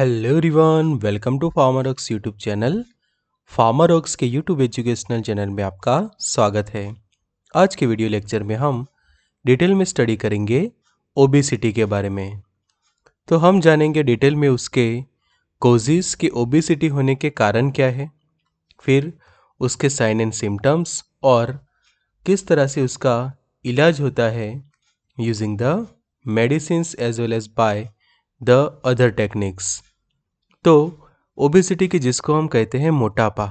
Hello रिवान welcome to Farmer Rocks YouTube channel Farmer Rocks के YouTube educational channel में आपका स्वागत है आज के वीडियो लेक्चर में हम डिटेल में स्टडी करेंगे ओबेसिटी के बारे में तो हम जानेंगे डिटेल में उसके कोजिस की ओबेसिटी होने के कारण क्या है फिर उसके साइन एंड सिम्टम्स और किस तरह से उसका इलाज होता है using the medicine as well as by the other techniques तो ओबेसिटी की जिसको हम कहते हैं मोटापा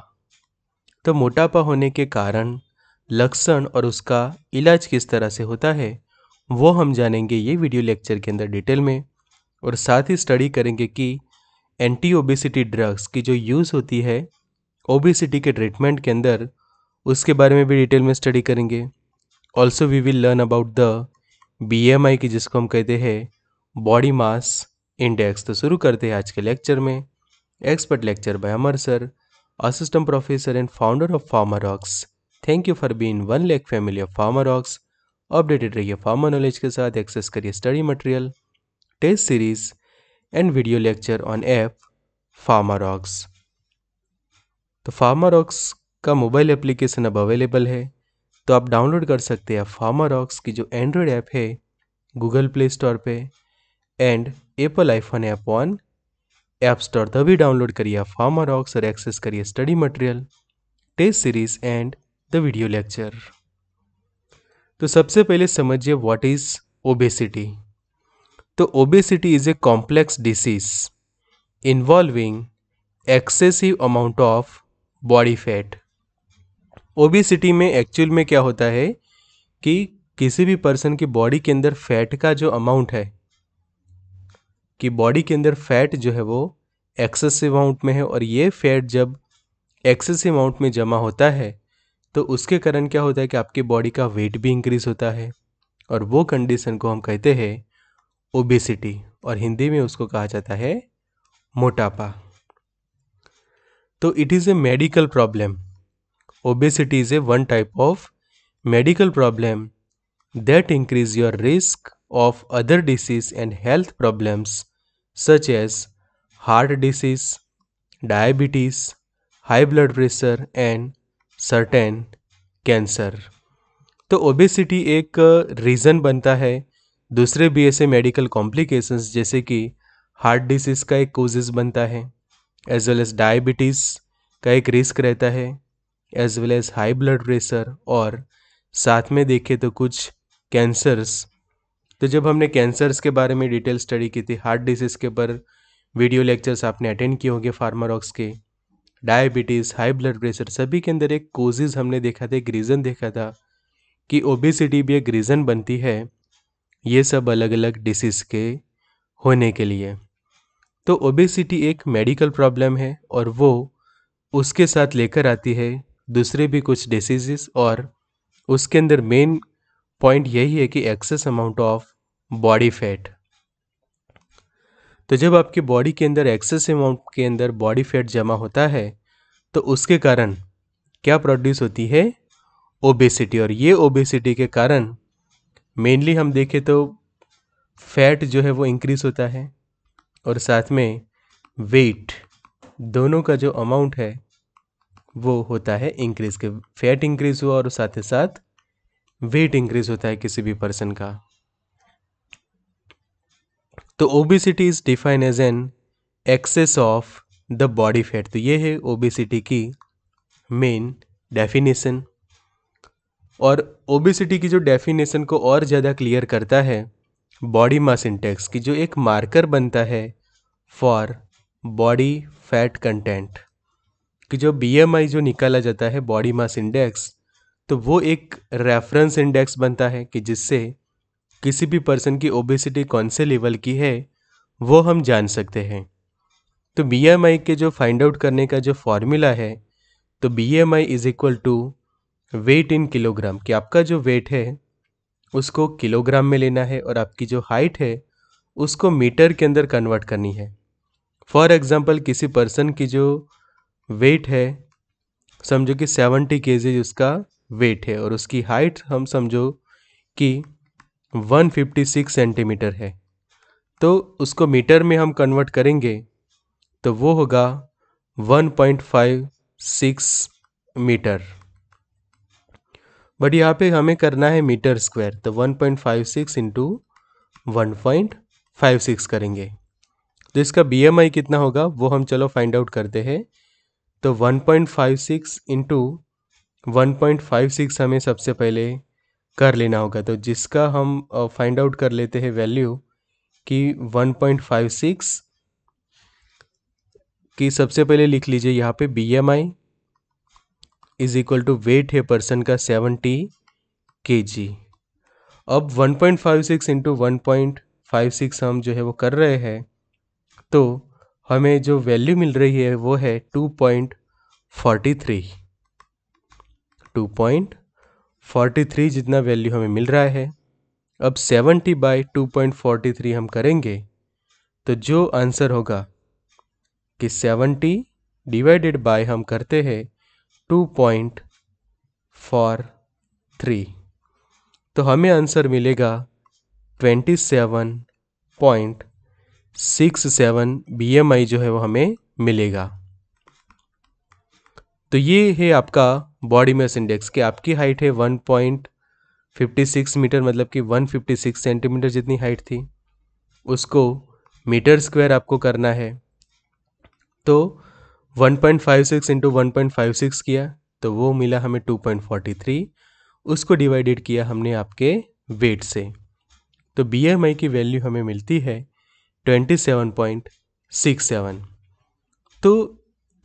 तो मोटापा होने के कारण लक्षण और उसका इलाज किस तरह से होता है वो हम जानेंगे ये वीडियो लेक्चर के अंदर डिटेल में और साथ ही स्टडी करेंगे कि एंटी ओबेसिटी ड्रग्स की जो यूज़ होती है ओबेसिटी के ट्रीटमेंट के अंदर उसके बारे में भी डिटेल में स्टडी करेंगे also we will learn about the B की जिसको हम कहते हैं बॉडी मास इंडेक्स तो शुरू करते हैं आज के लेक्चर में expert lecture by Amar sir assistant professor and founder of Farmer Rocks thank you for being one like family of Farmer Rocks updated रहिए फार्मर नॉलेज के साथ एक्सेस करिए study material test series and video lecture on app Farmer Rocks तो Farmer Rocks का mobile application अब available है तो आप डाउनलोड कर सकते हैं फार्मर रॉक्स की जो एंड्रॉयड ऐप है गूगल प्ले स्टोर पे and Apple iPhone app on App Store तभी डाउनलोड करिए फार्मर ऑक्स और एक्सेस करिए study material test series and the video lecture तो सबसे पहले समझिए व्हाट इज ओबेसिटी तो obesity is a complex disease involving excessive amount of body fat obesity में एक्चुअल में क्या होता है कि किसी भी पर्सन की बॉडी के अंदर फैट का जो अमाउंट है कि बॉडी के अंदर फैट जो है वो एक्सेसिव अमाउंट में है और ये फैट जब एक्सेसिव अमाउंट में जमा होता है तो उसके कारण क्या होता है कि आपकी बॉडी का वेट भी इंक्रीज़ होता है और वो कंडीशन को हम कहते हैं ओबेसिटी और हिंदी में उसको कहा जाता है मोटापा तो it is a medical problem obesity is a one type of medical problem that increase your risk of other disease and health problems such as heart disease, diabetes, high blood pressure and certain cancer. तो obesity एक reason बनता है दूसरे भी ऐसे medical complications जैसे कि heart disease का एक कोजेज बनता है एज वेल एज़ डायबिटीज़ का एक रिस्क रहता है as well as high blood pressure और साथ में देखें तो कुछ कैंसर्स तो जब हमने कैंसर्स के बारे में डिटेल स्टडी की थी हार्ट डिसीज़ के ऊपर वीडियो लेक्चर्स आपने अटेंड किए होंगे फार्मारॉक्स के डायबिटीज़ हाई ब्लड प्रेशर सभी के अंदर एक कोजेज हमने देखा था एक रीज़न देखा था कि ओबेसिटी भी एक रीज़न बनती है ये सब अलग अलग डिसीज़ के होने के लिए तो ओबेसिटी एक मेडिकल प्रॉब्लम है और वो उसके साथ लेकर आती है दूसरे भी कुछ डिसीजेस और उसके अंदर मेन पॉइंट यही है कि excess amount of body fat तो जब आपकी बॉडी के अंदर एक्सेस अमाउंट के अंदर बॉडी फैट जमा होता है तो उसके कारण क्या प्रोड्यूस होती है ओबेसिटी और ये ओबेसिटी के कारण मेनली हम देखें तो फैट जो है वो इंक्रीज़ होता है और साथ में वेट दोनों का जो अमाउंट है वो होता है इंक्रीज़ के फैट इंक्रीज़ हुआ और साथ ही साथ वेट इंक्रीज होता है किसी भी पर्सन का तो obesity is define as an excess of the body fat तो ये है ओबिसिटी की मेन डेफिनेशन और ओबिसिटी की जो डेफिनेशन को और ज़्यादा क्लियर करता है बॉडी मास इंडेक्स की जो एक मार्कर बनता है फॉर बॉडी फैट कंटेंट कि जो बीएमआई जो निकाला जाता है बॉडी मास इंडेक्स तो वो एक रेफरेंस इंडेक्स बनता है कि जिससे किसी भी पर्सन की ओबेसिटी कौन से लेवल की है वो हम जान सकते हैं तो बी के जो फाइंड आउट करने का जो फॉर्मूला है तो B M I is equal to weight in kilogram कि आपका जो वेट है उसको किलोग्राम में लेना है और आपकी जो हाइट है उसको मीटर के अंदर कन्वर्ट करनी है फॉर एग्ज़ाम्पल किसी पर्सन की जो वेट है समझो कि सेवेंटी के उसका वेट है और उसकी हाइट हम समझो कि 156 सेंटीमीटर है तो उसको मीटर में हम कन्वर्ट करेंगे तो वो होगा 1.56 मीटर बट यहाँ पे हमें करना है मीटर स्क्वायर तो 1.56 point five six into one करेंगे तो इसका बी कितना होगा वो हम चलो फाइंड आउट करते हैं तो 1.56 पॉइंट फाइव सिक्स इंटू 1.56 हमें सबसे पहले कर लेना होगा तो जिसका हम फाइंड आउट कर लेते हैं वैल्यू कि 1.56 की सबसे पहले लिख लीजिए यहाँ पे B M I is equal to weight है पर्सन का 70 के जी अब 1.56 पॉइंट फाइव सिक्स इंटू हम जो है वो कर रहे हैं तो हमें जो वैल्यू मिल रही है वो है 2.43 2.43 जितना वैल्यू हमें मिल रहा है अब 70 बाई 2.43 हम करेंगे तो जो आंसर होगा कि 70 डिवाइडेड बाय हम करते हैं 2.43 तो हमें आंसर मिलेगा 27.67 बीएमआई जो है वो हमें मिलेगा तो ये है आपका बॉडी मैस इंडेक्स कि आपकी हाइट है one point fifty six metre मतलब कि वन फिफ्टी सिक्स सेंटीमीटर जितनी हाइट थी उसको मीटर स्क्वायर आपको करना है तो one point five six into one point five six किया तो वो मिला हमें टू पॉइंट फोर्टी थ्री उसको डिवाइडेड किया हमने आपके वेट से तो बी एम आई की वैल्यू हमें मिलती है twenty seven point six seven तो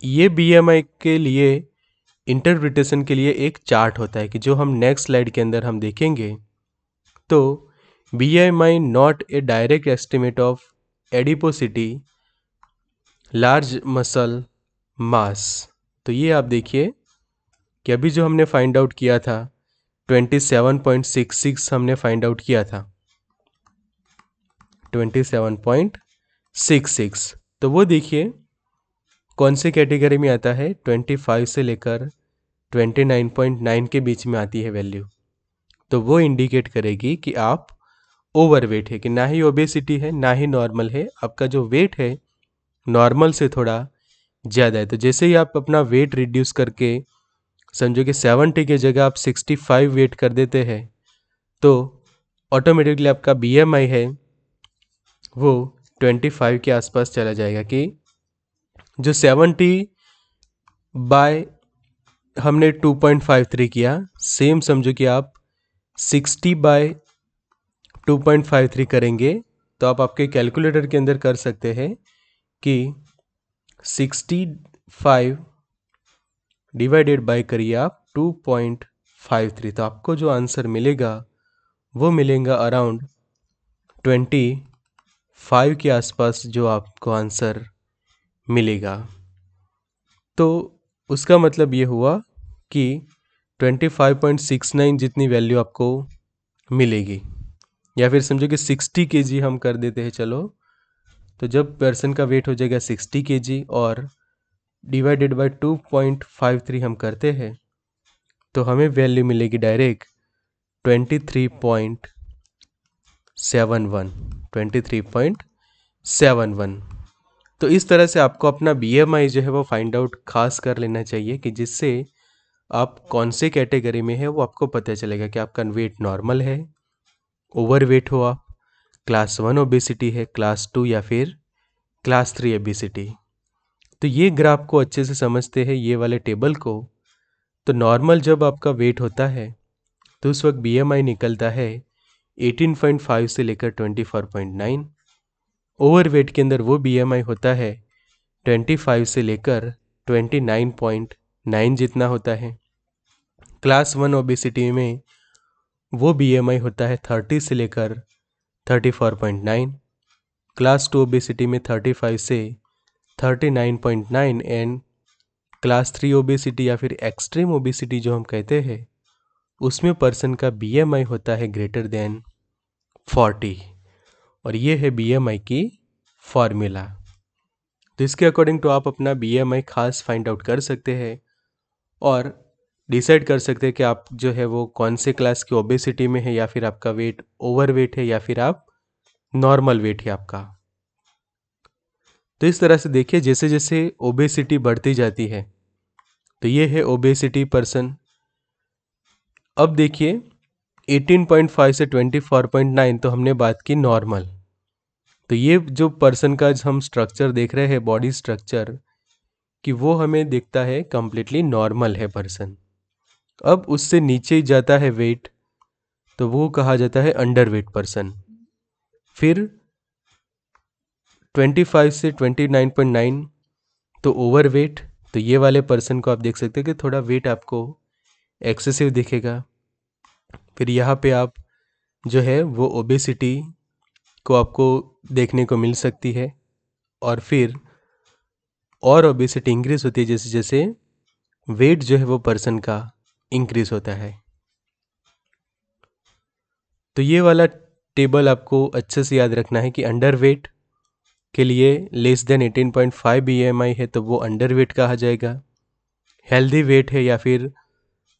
ये बी के लिए इंटरप्रिटेशन के लिए एक चार्ट होता है कि जो हम नेक्स्ट स्लाइड के अंदर हम देखेंगे तो B M I not a direct estimate of adiposity large muscle mass तो ये आप देखिए कि अभी जो हमने फाइंड आउट किया था 27.66 हमने फाइंड आउट किया था 27.66 तो वो देखिए कौन से कैटेगरी में आता है ट्वेंटी फाइव से लेकर ट्वेंटी नाइन पॉइंट नाइन के बीच में आती है वैल्यू तो वो इंडिकेट करेगी कि आप ओवर वेट है कि ना ही ओबेसिटी है ना ही नॉर्मल है आपका जो वेट है नॉर्मल से थोड़ा ज़्यादा है तो जैसे ही आप अपना वेट रिड्यूस करके समझो कि सेवेंटी की जगह आप सिक्सटी फाइव वेट कर देते हैं तो ऑटोमेटिकली आपका बीएमआई है वो ट्वेंटी फाइव के आसपास चला जाएगा कि जो सेवेंटी बाय हमने टू पॉइंट फाइव थ्री किया सेम समझो कि आप sixty by two point five three करेंगे तो आप आपके कैलकुलेटर के अंदर कर सकते हैं कि सिक्सटी फाइव डिवाइडेड बाय करिए आप टू पॉइंट फाइव थ्री तो आपको जो आंसर मिलेगा वो मिलेगा अराउंड ट्वेंटी फाइव के आसपास जो आपको आंसर मिलेगा तो उसका मतलब ये हुआ कि 25.69 जितनी वैल्यू आपको मिलेगी या फिर समझो कि 60 के हम कर देते हैं चलो तो जब पर्सन का वेट हो जाएगा 60 के और डिवाइडेड बाय 2.53 हम करते हैं तो हमें वैल्यू मिलेगी डायरेक्ट 23.71 23.71 तो इस तरह से आपको अपना बी जो है वो फाइंड आउट खास कर लेना चाहिए कि जिससे आप कौन से कैटेगरी में है वो आपको पता चलेगा कि आपका वेट नॉर्मल है ओवर वेट हो आप क्लास वन ओबेसिटी है क्लास टू या फिर क्लास थ्री ओबेसिटी तो ये ग्राफ को अच्छे से समझते हैं ये वाले टेबल को तो नॉर्मल जब आपका वेट होता है तो उस वक्त बी निकलता है 18.5 से लेकर 24.9 ओवरवेट के अंदर वो बीएमआई होता है 25 से लेकर 29.9 जितना होता है क्लास वन ओबेसिटी में वो बीएमआई होता है 30 से लेकर 34.9 क्लास टू ओबेसिटी में 35 से 39.9 एंड क्लास थ्री ओबेसिटी या फिर एक्सट्रीम ओबेसिटी जो हम कहते हैं उसमें पर्सन का बीएमआई होता है ग्रेटर देन 40 और ये है आई की फार्मूला तो इसके अकॉर्डिंग टू आप अपना बीएमआई खास फाइंड आउट कर सकते हैं और डिसाइड कर सकते हैं कि आप जो है वो कौन से क्लास की ओबेसिटी में है या फिर आपका वेट ओवर वेट है या फिर आप नॉर्मल वेट है आपका तो इस तरह से देखिए जैसे जैसे ओबेसिटी बढ़ती जाती है तो ये है ओबेसिटी पर्सन अब देखिए 18.5 से 24.9 तो हमने बात की नॉर्मल तो ये जो पर्सन का हम स्ट्रक्चर देख रहे हैं बॉडी स्ट्रक्चर कि वो हमें दिखता है कम्प्लीटली नॉर्मल है पर्सन अब उससे नीचे जाता है वेट तो वो कहा जाता है अंडर वेट पर्सन फिर 25 से 29.9 तो ओवर वेट तो ये वाले पर्सन को आप देख सकते हैं कि थोड़ा वेट आपको एक्सेसिव दिखेगा फिर यहाँ पे आप जो है वो ओबेसिटी को आपको देखने को मिल सकती है और फिर और ओबेसिटी इंक्रीज होती है जैसे जैसे वेट जो है वो पर्सन का इंक्रीज होता है तो ये वाला टेबल आपको अच्छे से याद रखना है कि अंडर वेट के लिए लेस देन 18.5 पॉइंट है तो वो अंडर वेट कहा जाएगा हेल्दी वेट है या फिर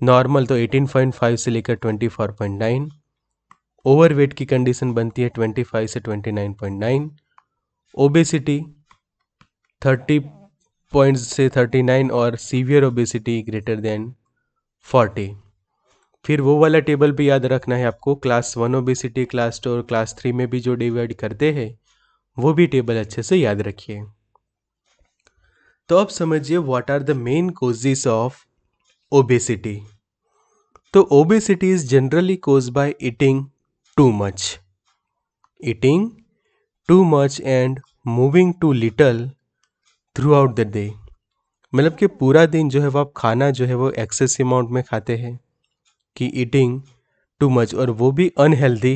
नॉर्मल तो 18.5 से लेकर 24.9 ओवरवेट की कंडीशन बनती है 25 से 29.9 ओबेसिटी 30 पॉइंट से 39 और सीवियर ओबेसिटी ग्रेटर देन 40 फिर वो वाला टेबल भी याद रखना है आपको class one obesity class two और क्लास थ्री में भी जो डिवाइड करते हैं वो भी टेबल अच्छे से याद रखिए तो अब समझिए what are the main causes of obesity तो obesity is generally cause by eating too much. Eating too much and moving too little throughout the day मतलब कि पूरा दिन जो है वो आप खाना जो है वो एक्सेस अमाउंट में खाते हैं कि ईटिंग टू मच और वो भी अनहेल्दी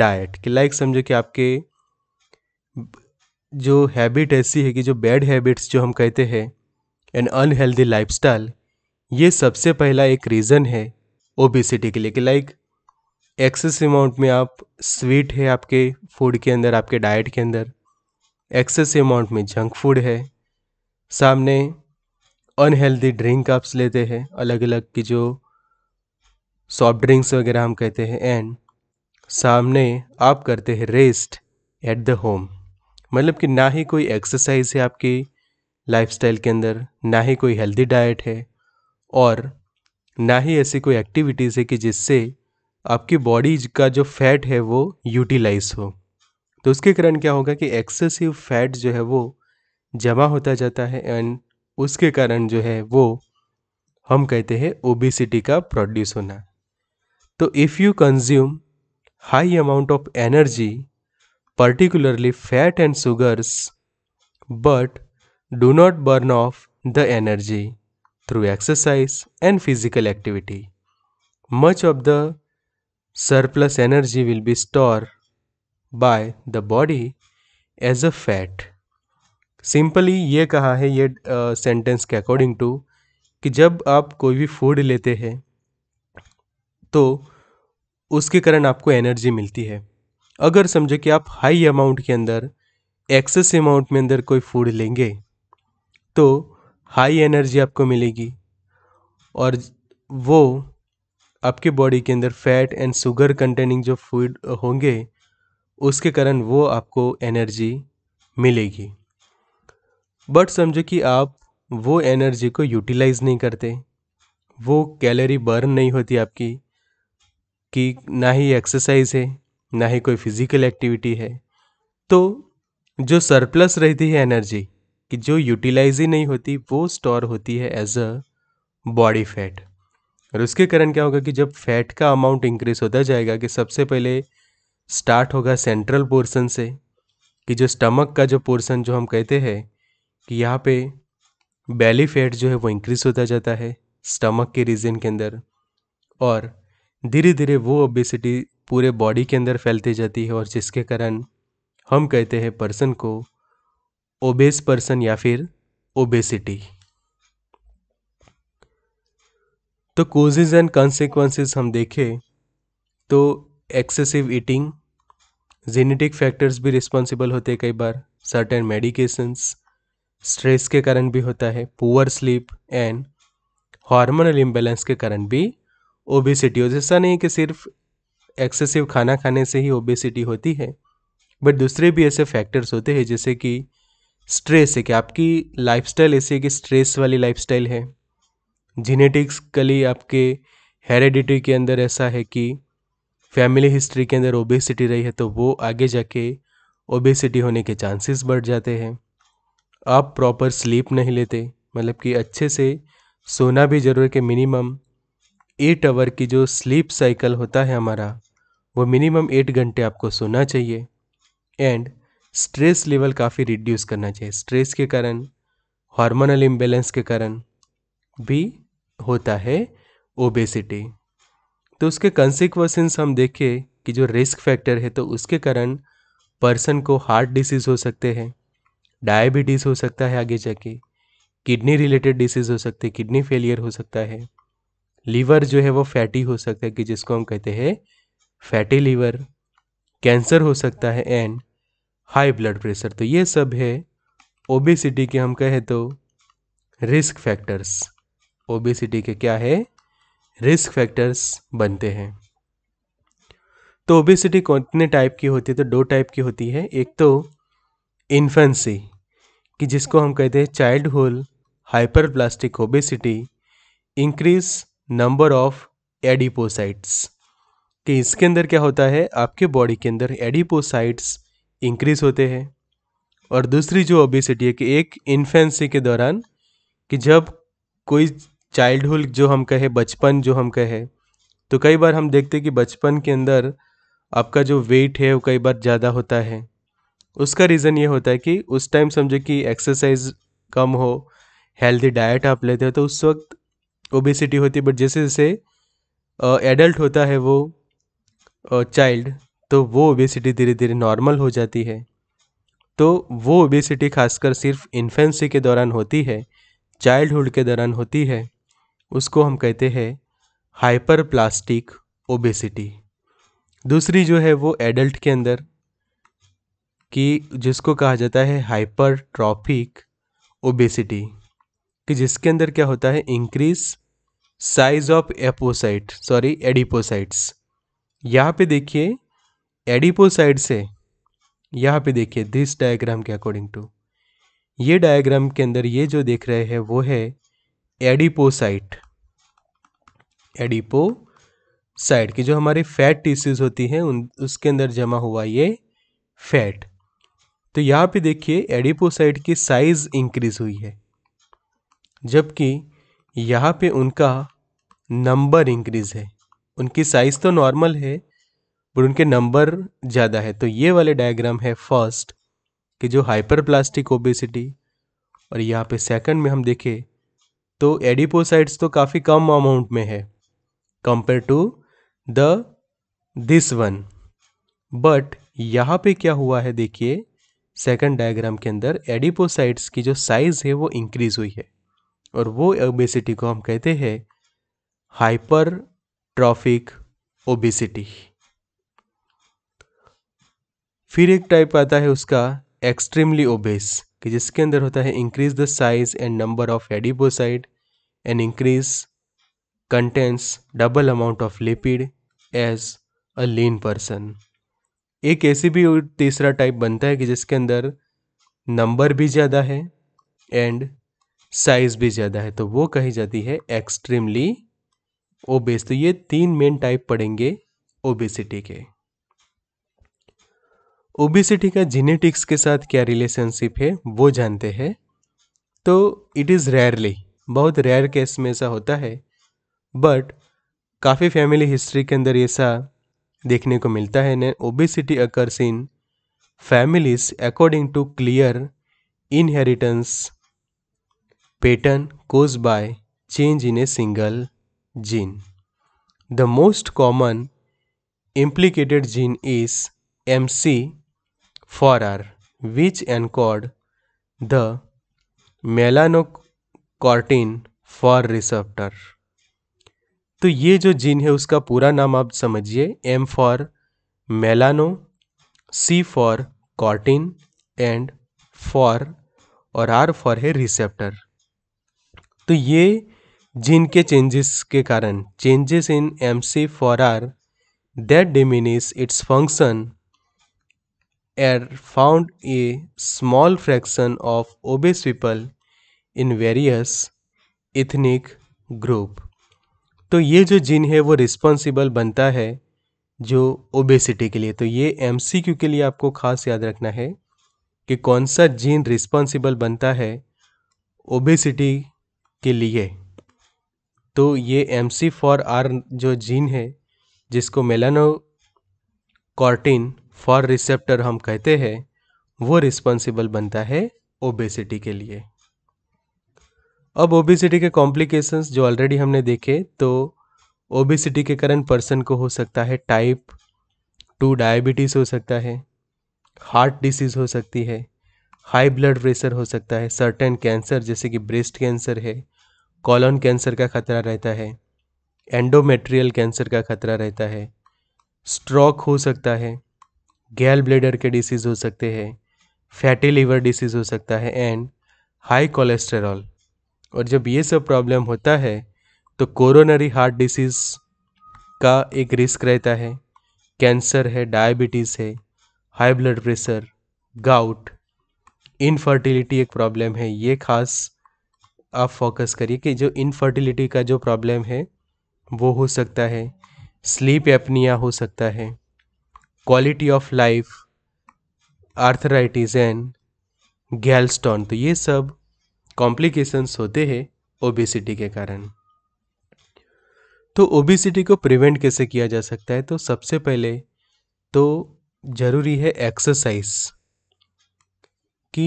डाइट कि लाइक समझो कि आपके जो हैबिट ऐसी है कि जो बैड हैबिट्स जो हम कहते हैं एंड अनहेल्दी लाइफस्टाइल ये सबसे पहला एक रीज़न है ओबिसिटी के लिए कि लाइक एक्सेस अमाउंट में आप स्वीट है आपके फूड के अंदर आपके डाइट के अंदर एक्सेस अमाउंट में जंक फूड है सामने अनहेल्दी ड्रिंक आप लेते हैं अलग अलग की जो सॉफ्ट ड्रिंक्स वगैरह हम कहते हैं एंड सामने आप करते हैं रेस्ट एट द होम मतलब कि ना ही कोई एक्सरसाइज है आपकी लाइफ के अंदर ना ही कोई हेल्दी डाइट है और ना ही ऐसी कोई एक्टिविटीज़ है कि जिससे आपकी बॉडी का जो फैट है वो यूटिलाइज हो तो उसके कारण क्या होगा कि एक्सेसिव फैट जो है वो जमा होता जाता है एंड उसके कारण जो है वो हम कहते हैं ओबिसिटी का प्रोड्यूस होना तो if you consume high amount of energy particularly fat and sugars but do not burn off the energy through exercise and physical activity much of the surplus energy will be stored by the body as a fat simply ये कहा है ये sentence के according to कि जब आप कोई भी फूड लेते हैं तो उसके कारण आपको एनर्जी मिलती है अगर समझो कि आप हाई अमाउंट के अंदर एक्सेस अमाउंट में अंदर कोई फूड लेंगे तो हाई एनर्जी आपको मिलेगी और वो आपके बॉडी के अंदर फैट एंड शुगर कंटेनिंग जो फूड होंगे उसके कारण वो आपको एनर्जी मिलेगी बट समझो कि आप वो एनर्जी को यूटिलाइज नहीं करते वो कैलोरी बर्न नहीं होती आपकी कि ना ही एक्सरसाइज है ना ही कोई फिजिकल एक्टिविटी है तो जो सरप्लस रहती है एनर्जी कि जो यूटिलाइज ही नहीं होती वो स्टोर होती है एज अ बॉडी फैट और उसके कारण क्या होगा कि जब फैट का अमाउंट इंक्रीज होता जाएगा कि सबसे पहले स्टार्ट होगा सेंट्रल पोर्सन से कि जो स्टमक का जो पोर्सन जो हम कहते हैं कि यहाँ पे बैली फैट जो है वो इंक्रीज होता जाता है स्टमक के रीजन के अंदर और धीरे धीरे वो ओबेसिटी पूरे बॉडी के अंदर फैलती जाती है और जिसके कारण हम कहते हैं पर्सन को ओबेस पर्सन या फिर ओबेसिटी तो कोजेज एंड कॉन्सिक्वेंसेज हम देखें तो एक्सेसिव ईटिंग जेनेटिक फैक्टर्स भी रिस्पॉन्सिबल होते हैं कई बार सर्टेन मेडिकेशंस स्ट्रेस के कारण भी होता है poor sleep and hormonal imbalance के कारण भी ओबेसिटी हो ऐसा नहीं कि सिर्फ एक्सेसिव खाना खाने से ही ओबेसिटी होती है बट दूसरे भी ऐसे फैक्टर्स होते हैं जैसे कि स्ट्रेस है कि आपकी लाइफस्टाइल ऐसी है कि स्ट्रेस वाली लाइफस्टाइल है कली आपके हेरेडिटी के अंदर ऐसा है कि फैमिली हिस्ट्री के अंदर ओबेसिटी रही है तो वो आगे जाके ओबेसिटी होने के चांसेस बढ़ जाते हैं आप प्रॉपर स्लीप नहीं लेते मतलब कि अच्छे से सोना भी जरूर के मिनिमम एट आवर की जो स्लीप साइकिल होता है हमारा वो मिनिमम एट घंटे आपको सोना चाहिए एंड स्ट्रेस लेवल काफ़ी रिड्यूस करना चाहिए स्ट्रेस के कारण हार्मोनल इम्बेलेंस के कारण भी होता है ओबेसिटी तो उसके कंसिक्वेंस हम देखें कि जो रिस्क फैक्टर है तो उसके कारण पर्सन को हार्ट डिसीज़ हो सकते हैं डायबिटीज़ हो सकता है आगे जाके किडनी रिलेटेड डिसीज़ हो सकती है किडनी फेलियर हो सकता है लीवर जो है वो फैटी हो सकता है कि जिसको हम कहते हैं फैटी लीवर कैंसर हो सकता है एंड हाई ब्लड प्रेशर तो ये सब है ओबेसिटी के हम कहें तो रिस्क फैक्टर्स ओबेसिटी के क्या है रिस्क फैक्टर्स बनते हैं तो ओबेसिटी कितने टाइप की होती है तो दो टाइप की होती है एक तो इन्फेंसी कि जिसको हम कहते हैं childhood hyperplastic obesity increase number of adipocytes कि इसके अंदर क्या होता है आपके बॉडी के अंदर एडिपोसाइट्स इंक्रीज होते हैं और दूसरी जो ओबेसिटी है कि एक इन्फेंसी के दौरान कि जब कोई चाइल्डहुड जो हम कहे बचपन जो हम कहे तो कई बार हम देखते हैं कि बचपन के अंदर आपका जो वेट है वो कई बार ज़्यादा होता है उसका रीज़न ये होता है कि उस टाइम समझो कि एक्सरसाइज कम हो हेल्दी डाइट आप लेते हो तो उस वक्त ओबेसिटी होती है बट जैसे जैसे एडल्ट होता है वो चाइल्ड तो वो ओबेसिटी धीरे धीरे नॉर्मल हो जाती है तो वो ओबेसिटी खासकर सिर्फ इन्फेंसी के दौरान होती है चाइल्डहुड के दौरान होती है उसको हम कहते हैं हाइपर प्लास्टिक ओबेसिटी दूसरी जो है वो एडल्ट के अंदर कि जिसको कहा जाता है हाइपर ट्रॉफिक ओबेसिटी कि जिसके अंदर क्या होता है increase size of adipocyte sorry adipocytes यहाँ पे देखिए एडिपोसाइट से यहाँ पे देखिए दिस डायग्राम के अकॉर्डिंग टू ये डायग्राम के अंदर ये जो देख रहे हैं वो है एडिपोसाइट एडिपोसाइट की जो हमारी फैट टिश्यूज होती हैं उन उसके अंदर जमा हुआ ये फैट तो यहाँ पे देखिए एडिपोसाइट की साइज इंक्रीज हुई है जबकि यहाँ पे उनका नंबर इंक्रीज है उनकी साइज तो नॉर्मल है पर उनके नंबर ज़्यादा है तो ये वाले डायग्राम है फर्स्ट कि जो हाइपरप्लास्टिक ओबेसिटी और यहाँ पे सेकंड में हम देखें तो एडिपोसाइट्स तो काफ़ी कम अमाउंट में है compare to the this one but यहाँ पे क्या हुआ है देखिए सेकंड डायग्राम के अंदर एडिपोसाइट्स की जो साइज़ है वो इंक्रीज हुई है और वो ओबेसिटी को हम कहते हैं हाइपर ट्रॉफिक ओबेसिटी फिर एक टाइप आता है उसका एक्सट्रीमली ओबेस कि जिसके अंदर होता है increase the size and number of adipocyte and increase contents double amount of lipid as a lean person एक ऐसी भी तीसरा टाइप बनता है कि जिसके अंदर नंबर भी ज़्यादा है एंड साइज भी ज़्यादा है तो वो कही जाती है एक्सट्रीमली ओबेस तो ये तीन मेन टाइप पड़ेंगे ओबेसिटी के ओबिसिटी का जीनेटिक्स के साथ क्या रिलेशनशिप है वो जानते हैं तो इट इज़ रेयरली बहुत रेयर केस में ऐसा होता है बट काफ़ी फैमिली हिस्ट्री के अंदर ऐसा देखने को मिलता है ना obesity occurs in families according to clear inheritance pattern cause by change in a single gene the most common implicated gene is M C four forar which the melano melanocortin four receptor तो ये जो gene है उसका पूरा नाम आप समझिए M for melano C for cortin and for और आर फॉर है रिसेप्टर तो ये जीन के चेंजेस के कारण changes in M C four R that diminish its function are found a small fraction of obese people in various ethnic group तो ये जो जीन है वो रिस्पॉन्सिबल बनता है जो ओबेसिटी के लिए तो ये एम के लिए आपको खास याद रखना है कि कौन सा जीन रिस्पॉन्सिबल बनता है ओबेसिटी के लिए तो ये एम सी फॉर आर जो जीन है जिसको मेलानो कॉर्टिन फॉर रिसेप्टर हम कहते हैं वो रिस्पॉन्सिबल बनता है ओबेसिटी के लिए अब ओबेसिटी के कॉम्प्लिकेशंस जो ऑलरेडी हमने देखे तो ओबेसिटी के कारण पर्सन को हो सकता है टाइप टू डायबिटीज़ हो सकता है हार्ट डिसीज़ हो सकती है हाई ब्लड प्रेशर हो सकता है सर्टेन कैंसर जैसे कि ब्रेस्ट कैंसर है कॉलन कैंसर का खतरा रहता है एंडोमेट्रियल कैंसर का खतरा रहता है स्ट्रोक हो सकता है गैल ब्लेडर के डिसीज़ हो सकते हैं फैटी लिवर डिसीज़ हो सकता है एंड हाई कोलेस्टेरॉल और जब ये सब प्रॉब्लम होता है तो कोरोनरी हार्ट डिसीज़ का एक रिस्क रहता है कैंसर है डायबिटीज़ है high blood pressure gout infertility एक प्रॉब्लम है ये खास आप फोकस करिए कि जो इनफर्टिलिटी का जो प्रॉब्लम है वो हो सकता है स्लीप एपनिया हो सकता है quality of life arthritis and gallstone तो ये सब कॉम्प्लिकेशंस होते हैं ओबेसिटी के कारण तो ओबेसिटी को प्रिवेंट कैसे किया जा सकता है तो सबसे पहले तो ज़रूरी है एक्सरसाइज कि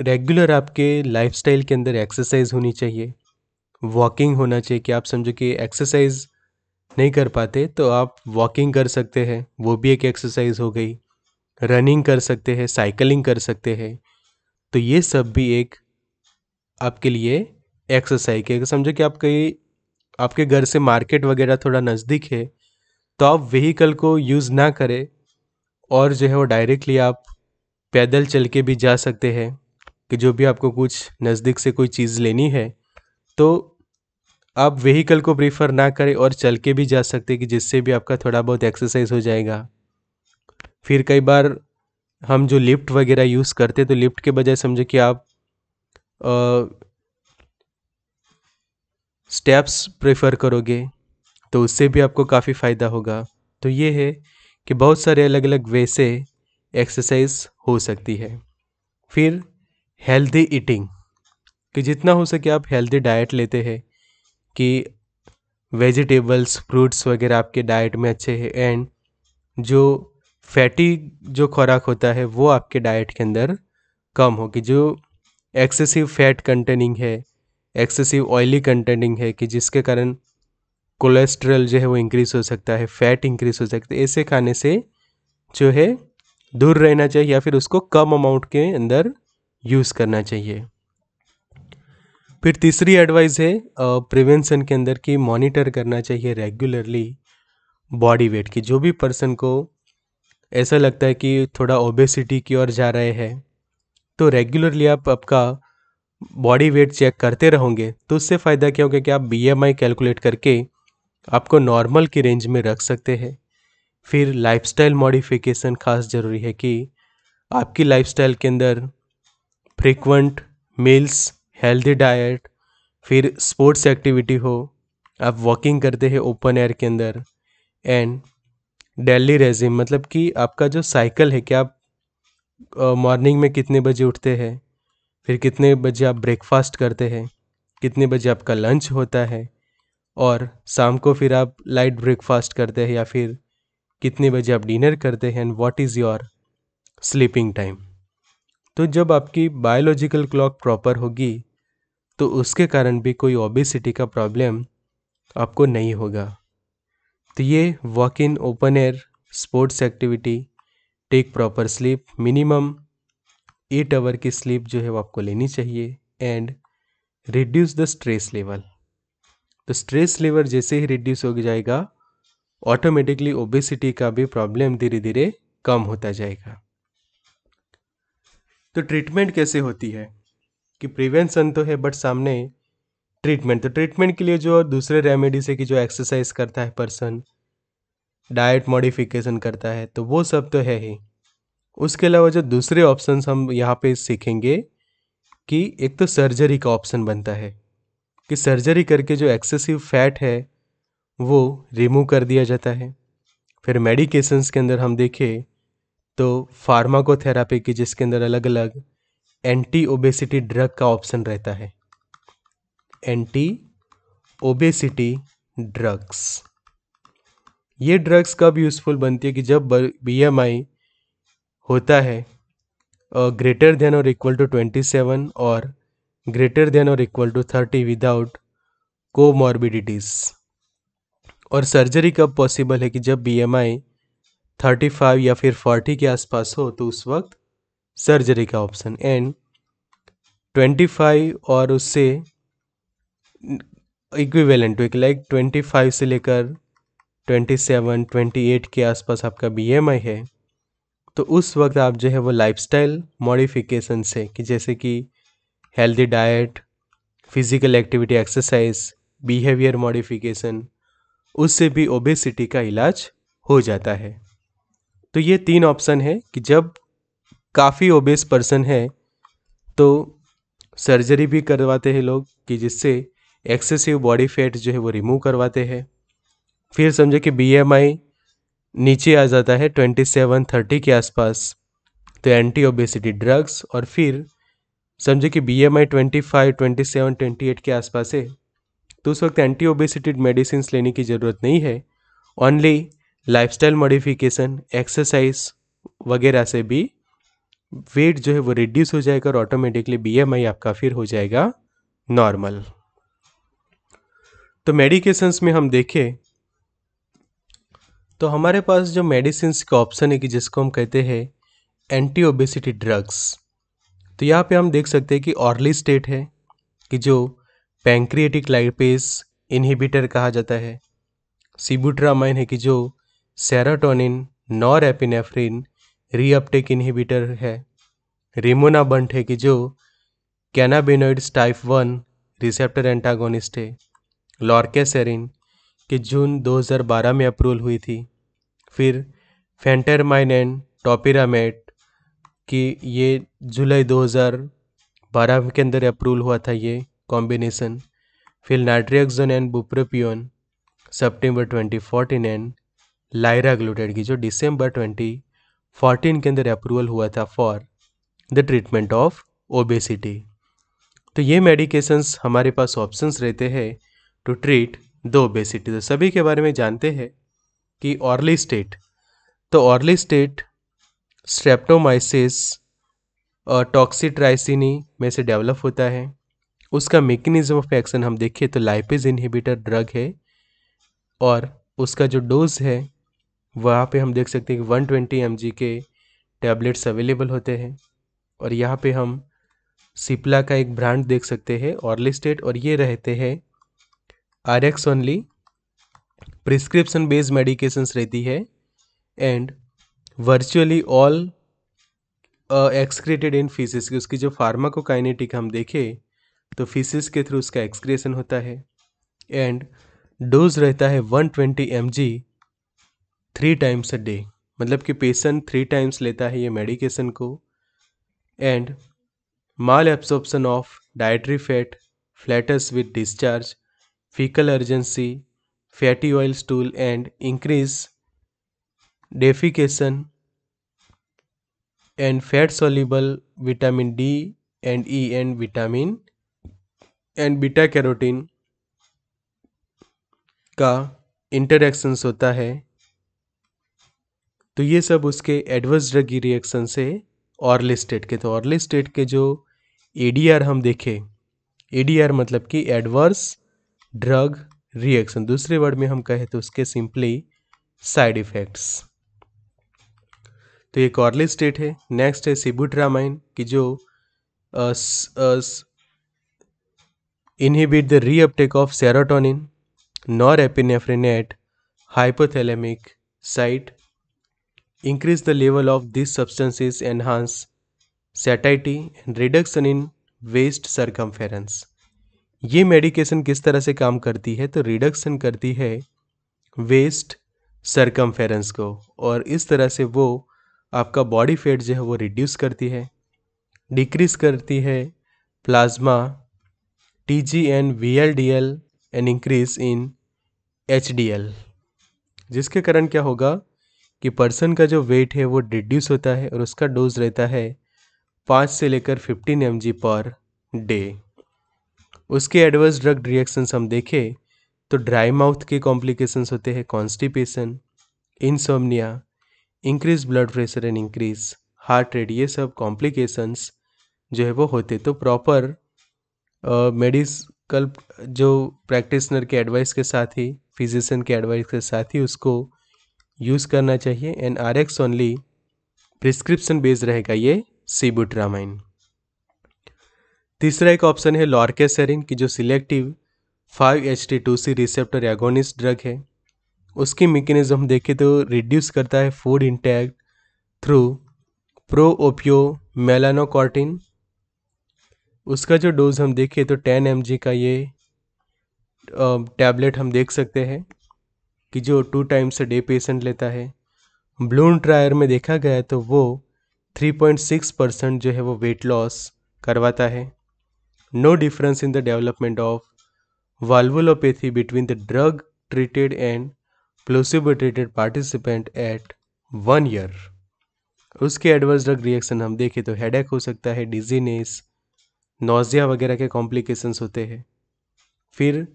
रेगुलर आपके लाइफस्टाइल के अंदर एक्सरसाइज होनी चाहिए वॉकिंग होना चाहिए कि आप समझो कि एक्सरसाइज नहीं कर पाते तो आप वॉकिंग कर सकते हैं वो भी एक एक्सरसाइज हो गई रनिंग कर सकते हैं साइकिलिंग कर सकते हैं तो ये सब भी एक आपके लिए एक्सरसाइज है समझो कि आप कहीं आपके घर से मार्केट वगैरह थोड़ा नज़दीक है तो आप व्हीकल को यूज़ ना करें और जो है वो डायरेक्टली आप पैदल चल के भी जा सकते हैं कि जो भी आपको कुछ नज़दीक से कोई चीज़ लेनी है तो आप व्हीकल को प्रीफर ना करें और चल के भी जा सकते हैं कि जिससे भी आपका थोड़ा बहुत एक्सरसाइज हो जाएगा फिर कई बार हम जो लिफ्ट वगैरह यूज़ करते तो लिफ्ट के बजाय समझो कि आप स्टेप्स प्रेफर करोगे तो उससे भी आपको काफ़ी फ़ायदा होगा तो ये है कि बहुत सारे अलग अलग वे से एक्सरसाइज हो सकती है फिर हेल्दी ईटिंग कि जितना हो सके आप हेल्दी डाइट लेते हैं कि वेजिटेबल्स फ्रूट्स वगैरह आपके डाइट में अच्छे हैं एंड जो फैटी जो खुराक होता है वो आपके डाइट के अंदर कम हो कि जो एक्सेसिव फैट कंटेनिंग है एक्सेसिव ऑयली कंटेनिंग है कि जिसके कारण कोलेस्ट्रॉल जो है वो इंक्रीज हो सकता है फैट इंक्रीज हो सकता है ऐसे खाने से जो है दूर रहना चाहिए या फिर उसको कम अमाउंट के अंदर यूज़ करना चाहिए फिर तीसरी एडवाइस है प्रिवेंशन के अंदर कि मॉनिटर करना चाहिए रेगुलरली बॉडी वेट की जो भी पर्सन को ऐसा लगता है कि थोड़ा ओबेसिटी की ओर जा रहे हैं तो रेगुलरली आप आपका बॉडी वेट चेक करते रहोगे तो उससे फ़ायदा क्या होगा कि आप बी कैलकुलेट करके आपको नॉर्मल की रेंज में रख सकते हैं फिर लाइफस्टाइल मॉडिफिकेशन खास ज़रूरी है कि आपकी लाइफस्टाइल के अंदर फ्रीक्वेंट मील्स हेल्दी डाइट फिर स्पोर्ट्स एक्टिविटी हो आप वॉकिंग करते हैं ओपन एयर के अंदर एंड डेली रेजिम मतलब कि आपका जो साइकिल है कि आप मॉर्निंग में कितने बजे उठते हैं फिर कितने बजे आप ब्रेकफास्ट करते हैं कितने बजे आपका लंच होता है और शाम को फिर आप लाइट ब्रेकफास्ट करते हैं या फिर कितने बजे आप डिनर करते हैं and what is your sleeping time तो जब आपकी बायोलॉजिकल क्लॉक प्रॉपर होगी तो उसके कारण भी कोई ओबेसिटी का प्रॉब्लम आपको नहीं होगा तो ये walk in open air sports activity take proper sleep minimum eight hour की स्लीप जो है वो आपको लेनी चाहिए and reduce the stress level तो स्ट्रेस लेवल जैसे ही रिड्यूस हो जाएगा ऑटोमेटिकली ओबेसिटी का भी प्रॉब्लम धीरे धीरे कम होता जाएगा तो ट्रीटमेंट कैसे होती है कि प्रिवेंशन तो है बट सामने ट्रीटमेंट तो ट्रीटमेंट के लिए जो दूसरे रेमेडीज है कि जो एक्सरसाइज करता है पर्सन डाइट मॉडिफिकेशन करता है तो वो सब तो है ही उसके अलावा जो दूसरे ऑप्शन हम यहाँ पे सीखेंगे कि एक तो सर्जरी का ऑप्शन बनता है कि सर्जरी करके जो एक्सेसिव फैट है वो रिमूव कर दिया जाता है फिर मेडिकेशंस के अंदर हम देखें तो फार्माकोथेरापी की जिसके अंदर अलग अलग एंटी ओबेसिटी ड्रग का ऑप्शन रहता है एंटी ओबेसिटी ड्रग्स ये ड्रग्स कब यूज़फुल बनती है कि जब बीएमआई होता है ग्रेटर देन और इक्वल टू ट्वेंटी सेवन और ग्रेटर देन और equal to thirty without comorbidities और सर्जरी कब पॉसिबल है कि जब बीएमआई थर्टी फाइव या फिर फोर्टी के आसपास हो तो उस वक्त सर्जरी का ऑप्शन एंड 25 और उससे इक्विवेलेंट टू लाइक 25 से लेकर 27, 28 के आसपास आपका बीएमआई है तो उस वक्त आप जो है वो लाइफस्टाइल मॉडिफिकेशन से कि जैसे कि healthy diet physical activity exercise behaviour modification उससे भी ओबेसिटी का इलाज हो जाता है तो ये तीन ऑप्शन है कि जब काफ़ी ओबेस पर्सन है तो सर्जरी भी करवाते हैं लोग कि जिससे एक्सेसिव बॉडी फैट जो है वो रिमूव करवाते हैं फिर समझे कि बीएमआई नीचे आ जाता है ट्वेंटी सेवन थर्टी के आसपास तो एंटी ओबेसिटी ड्रग्स और फिर समझे कि B M I twenty five twenty seven twenty eight के आसपास है तो उस वक्त एंटी ओबेसिटी मेडिसिन लेने की ज़रूरत नहीं है ओनली लाइफस्टाइल मॉडिफिकेशन एक्सरसाइज वगैरह से भी वेट जो है वो रिड्यूस हो जाएगा और ऑटोमेटिकली बीएमआई आपका फिर हो जाएगा नॉर्मल तो मेडिकेशंस में हम देखें तो हमारे पास जो मेडिसिन का ऑप्शन है कि जिसको हम कहते हैं एंटी ओबेसिटी ड्रग्स तो यहाँ पे हम देख सकते हैं कि ऑर्ली स्टेट है कि जो पैंक्रिएटिक लाइपेस इनहिबिटर कहा जाता है सीबुट्रामाइन है कि जो serotonin nor epinephrine reuptake inhibitor है रिमोना बंट है कि जो cannabinoids type one receptor antagonist है लॉर्केसेरिन कि जून 2012 में अप्रूवल हुई थी फिर फेंटरमाइन एंड टॉपिरामेट कि ये जुलाई 2012 के अंदर अप्रूवल हुआ था ये कॉम्बिनेसन फिर नाइट्रियक्जोन एंड बुप्रोपियोन सितंबर 2014 एंड लायरा ग्लूटेड की जो दिसंबर ट्वेंटी फोर्टीन के अंदर अप्रूवल हुआ था for the treatment of obesity तो ये मेडिकेशंस हमारे पास ऑप्शंस रहते हैं टू ट्रीट द ओबेसिटी तो सभी के बारे में जानते हैं कि ऑर्ली स्टेट तो ऑर्ली स्टेट स्ट्रेप्टोमाइसिस टॉक्सीट्राइसिनी में से डेवलप होता है उसका मेकनिज़म ऑफ एक्शन हम देखें तो लाइपिज इनहिबिटर ड्रग है और उसका जो डोज है वहाँ पे हम देख सकते हैं कि 120 ट्वेंटी के टैबलेट्स अवेलेबल होते हैं और यहाँ पे हम सिप्ला का एक ब्रांड देख सकते हैं ऑर्लिस्टेट और ये रहते हैं R X only prescription based medications रहती है and virtually all excreted in faeces उसकी जो फार्माकोकाइनेटिक हम देखें तो फीसिस के थ्रू उसका एक्सक्रेशन होता है एंड डोज रहता है 120 twenty three times a day मतलब कि पेशेंट थ्री टाइम्स लेता है ये मेडिकेशन को and malabsorption of dietary fat flatus with discharge faecal urgency fatty oil stool and increase defaecation and fat soluble vitamin D and E and vitamin and beta carotene का interactions होता है तो ये सब उसके adverse drug reaction से orlistat के तो ऑर्ली स्टेट के जो ए हम देखें ए मतलब कि एडवर्स ड्रग रिएक्शन दूसरे वर्ड में हम कहें तो उसके सिंपली साइड इफ़ेक्ट्स तो ये कॉर्ले स्टेट है नेक्स्ट है सिबुट्रामाइन कि जो inhibit the reuptake of serotonin nor epinephrine at hypothalamic site increase the level of these substances enhance satiety and reduction in waist circumference ये मेडिकेशन किस तरह से काम करती है तो रिडक्शन करती है वेस्ट सरकमफेरेंस को और इस तरह से वो आपका बॉडी फेट जो है वो रिड्यूस करती है डिक्रीज करती है plasma T G and V L D L and increase in H D L जिसके कारण क्या होगा कि पर्सन का जो वेट है वो डिड्यूस होता है और उसका डोज रहता है पाँच से लेकर फिफ्टीन एम पर डे उसके एडवर्स ड्रग रिएक्शंस हम देखें तो ड्राई माउथ के कॉम्प्लिकेशंस होते हैं constipation insomnia increase blood pressure and increase heart rate ये सब कॉम्प्लिकेशंस जो है वो होते तो प्रॉपर मेडिकल जो प्रैक्टिसनर के एडवाइस के साथ ही फिजिशियन के एडवाइस के साथ ही उसको यूज़ करना चाहिए and R X only prescription based रहेगा ये सीबुट्रामाइन तीसरा एक ऑप्शन है लॉर्केसेरिन की जो selective five H T two C receptor agonist drug है उसकी मेकेनिज्म देखें तो रिड्यूस करता है food intake through proopiomelanocortin उसका जो डोज हम देखें तो टेन एम का ये टैबलेट हम देख सकते हैं कि जो two times a day patient लेता है ब्लून ट्रायर में देखा गया तो वो 3.6 परसेंट जो है वो वेट लॉस करवाता है no difference in the development of valvulopathy between the drug treated and placebo treated participant at one year उसके एडवर्स ड्रग रिएक्शन हम देखें तो हेड हो सकता है डिजीनेस नोजिया वगैरह के कॉम्प्लिकेशंस होते हैं फिर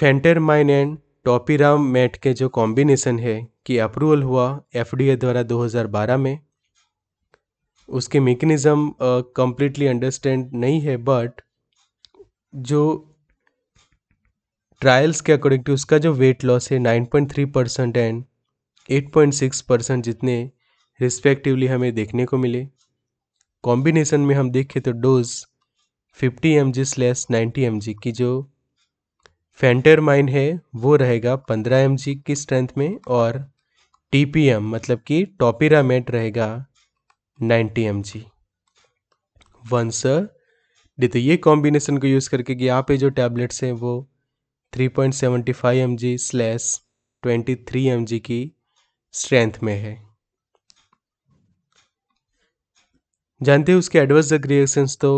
फेंटरमाइन एंड टॉपीराम मैट के जो कॉम्बिनेशन है कि अप्रूवल हुआ एफडीए द्वारा 2012 में उसके मेकनिज़म कम्प्लीटली अंडरस्टैंड नहीं है बट जो ट्रायल्स के अकॉर्डिंग टू उसका जो वेट लॉस है 9.3 परसेंट एंड 8.6 परसेंट जितने रिस्पेक्टिवली हमें देखने को मिले कॉम्बिनेशन में हम देखें तो dose 50 M G slash ninety M G की जो फेंटर माइन है वो रहेगा पंद्रह एम की स्ट्रेंथ में और टी मतलब कि टॉपीरामेट रहेगा नाइन्टी एम जी वंस तो ये कॉम्बिनेशन को यूज़ करके कि यहाँ पे जो टैबलेट्स हैं वो three point seventy five M G slash twenty three M G की स्ट्रेंथ में है जानते हैं उसके एडवर्स रिएक्शंस तो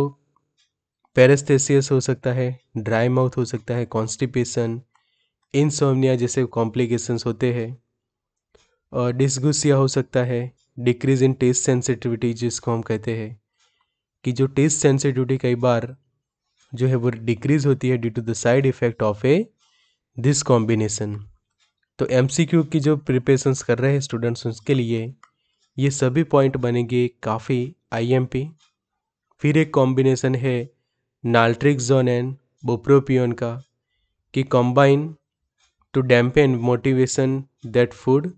पेरेस्थेसियस हो सकता है ड्राई माउथ हो सकता है कॉन्स्टिपेशन इंसोमिया जैसे कॉम्प्लिकेशंस होते हैं और डिसगुसिया हो सकता है डिक्रीज इन टेस्ट सेंसिटिविटी जिसको हम कहते हैं कि जो टेस्ट सेंसिटिविटी कई बार जो है वो डिक्रीज होती है due to the side effect of uh this combination तो एम की जो प्रिपरेशंस कर रहे हैं स्टूडेंट्स उसके लिए ये सभी पॉइंट बनेंगे काफ़ी आई फिर एक कॉम्बिनेशन है नाल्ट्रिक जोन एंड बोप्रोपियोन का कि combine to dampen motivation that food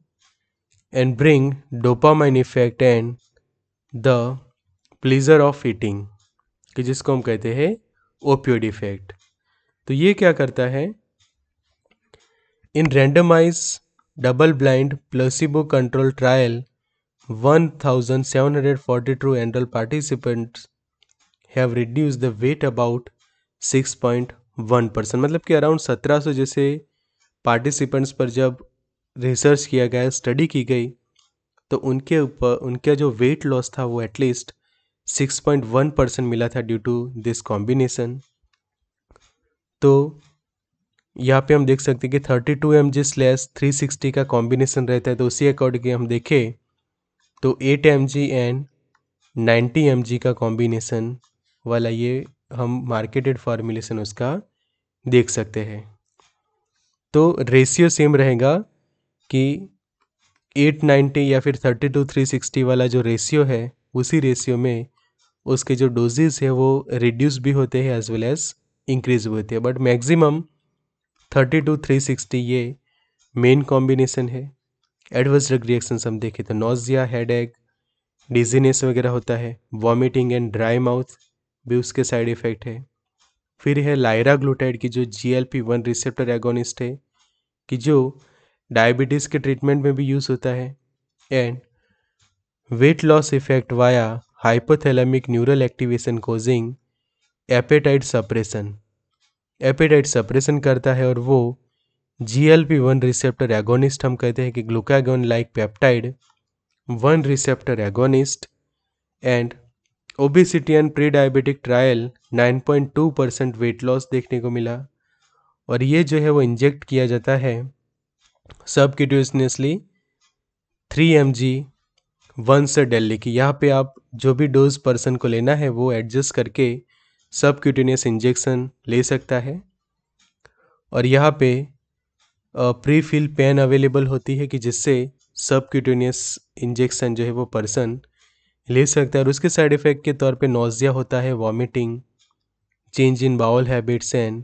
and bring dopamine effect and the pleasure of eating कि जिसको हम कहते हैं ओपियोड इफेक्ट तो ये क्या करता है in randomised double blind placebo control trial one thousand seven hundred forty two enrolled participants have reduce the weight about six point one percent मतलब कि अराउंड सत्रह सौ जैसे पार्टिसिपेंट्स पर जब रिसर्च किया गया स्टडी की गई तो उनके ऊपर उनका जो वेट लॉस था वो at least six point one percent मिला था ड्यू टू दिस कॉम्बिनेसन तो यहाँ पे हम देख सकते हैं कि thirty two M G slash three sixty का कॉम्बिनेसन रहता है तो उसी अकॉर्डिंग हम देखें तो eight M G and ninety M G का कॉम्बिनेसन वाला ये हम मार्केटेड फार्मूलेशन उसका देख सकते हैं तो रेशियो सेम रहेगा कि 890 या फिर 30 टू 360 वाला जो रेशियो है उसी रेशियो में उसके जो डोजेज है वो रिड्यूस भी होते हैं एज वेल एज इंक्रीज भी होते हैं बट मैक्सिमम 30 टू 360 ये मेन कॉम्बिनेशन है एडवर्स ड्रग रिएक्शन हम देखें तो नोजिया हेड डिजीनेस वगैरह होता है वॉमिटिंग एंड ड्राई माउथ भी उसके साइड इफ़ेक्ट है फिर है लायरा ग्लूटाइड की जो G L P one receptor agonist है कि जो डायबिटीज़ के ट्रीटमेंट में भी यूज़ होता है and weight loss effect via hypothalamic neural activation causing appetite suppression appetite suppression करता है और वो G L P one receptor agonist हम कहते हैं कि glucagon like peptide one receptor agonist and obesity and pre diabetic trial 9.2 percent weight loss देखने को मिला और ये जो है वो इंजेक्ट किया जाता है subcutaneously three M G once daily की यहाँ पे आप जो भी डोज पर्सन को लेना है वो एडजस्ट करके सब क्यूटेनियस इंजेक्शन ले सकता है और यहाँ पे प्री फिल पेन अवेलेबल होती है कि जिससे सब क्यूटेनियस इंजेक्शन जो है वो पर्सन ले सकता है और उसके साइड इफ़ेक्ट के तौर पे नोज़िया होता है vomiting change in bowel habits and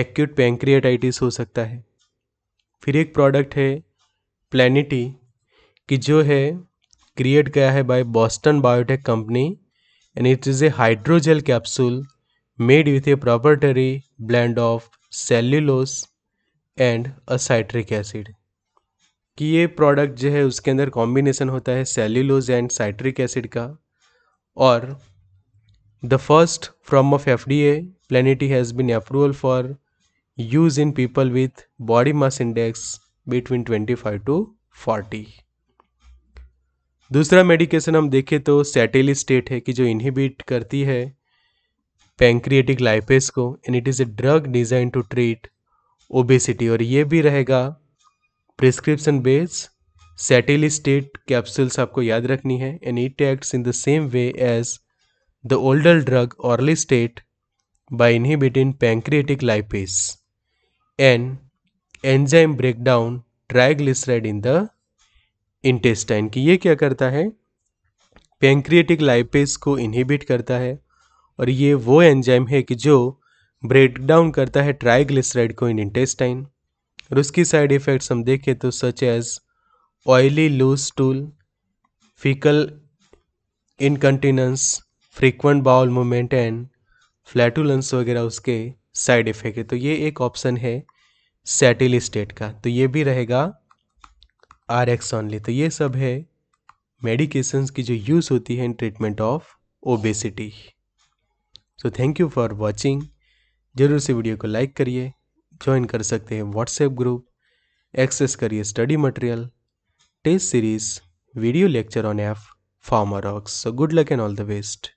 acute pancreatitis हो सकता है फिर एक प्रोडक्ट है प्लानिटी कि जो है क्रिएट किया है by Boston biotech company and it is a hydrogel capsule made with a proprietary blend of cellulose and a citric acid कि ये प्रोडक्ट जो है उसके अंदर कॉम्बिनेशन होता है सेल्यूलोज एंड साइट्रिक एसिड का और the first from of F D A Plenity has been approval for use in people with body mass index between twenty five to forty दूसरा मेडिकेशन हम देखें तो सेटेल स्टेट है कि जो inhibit करती है पेंक्रिएटिक लाइपेस को and it is a drug design to treat obesity और ये भी रहेगा prescription base cetilistat capsules आपको याद रखनी है and it acts in the same way as the older drug orlistat by inhibiting pancreatic lipase and enzyme breakdown triglyceride in the intestine की ये क्या करता है पेंक्रिएटिक लाइपेस को इनहिबिट करता है और ये वो एंजाइम है कि जो ब्रेकडाउन करता है ट्राइग्लिसराइड को इन इंटेस्टाइन और उसकी साइड इफ़ेक्ट्स हम देखें तो such as oily loose stool faecal incontinence frequent bowel movement and flatulence वगैरह उसके साइड इफ़ेक्ट है तो ये एक ऑप्शन है सेटिल स्टेट का तो ये भी रहेगा आर एक्स ऑनली तो ये सब है मेडिकेशंस की जो यूज़ होती है in treatment of obesity so thank you for watching ज़रूर से वीडियो को लाइक करिए ज्वाइन कर सकते हैं व्हाट्सएप ग्रुप एक्सेस करिए study material test series video lecture on एफ फार्मर ऑक्स so good luck and all the best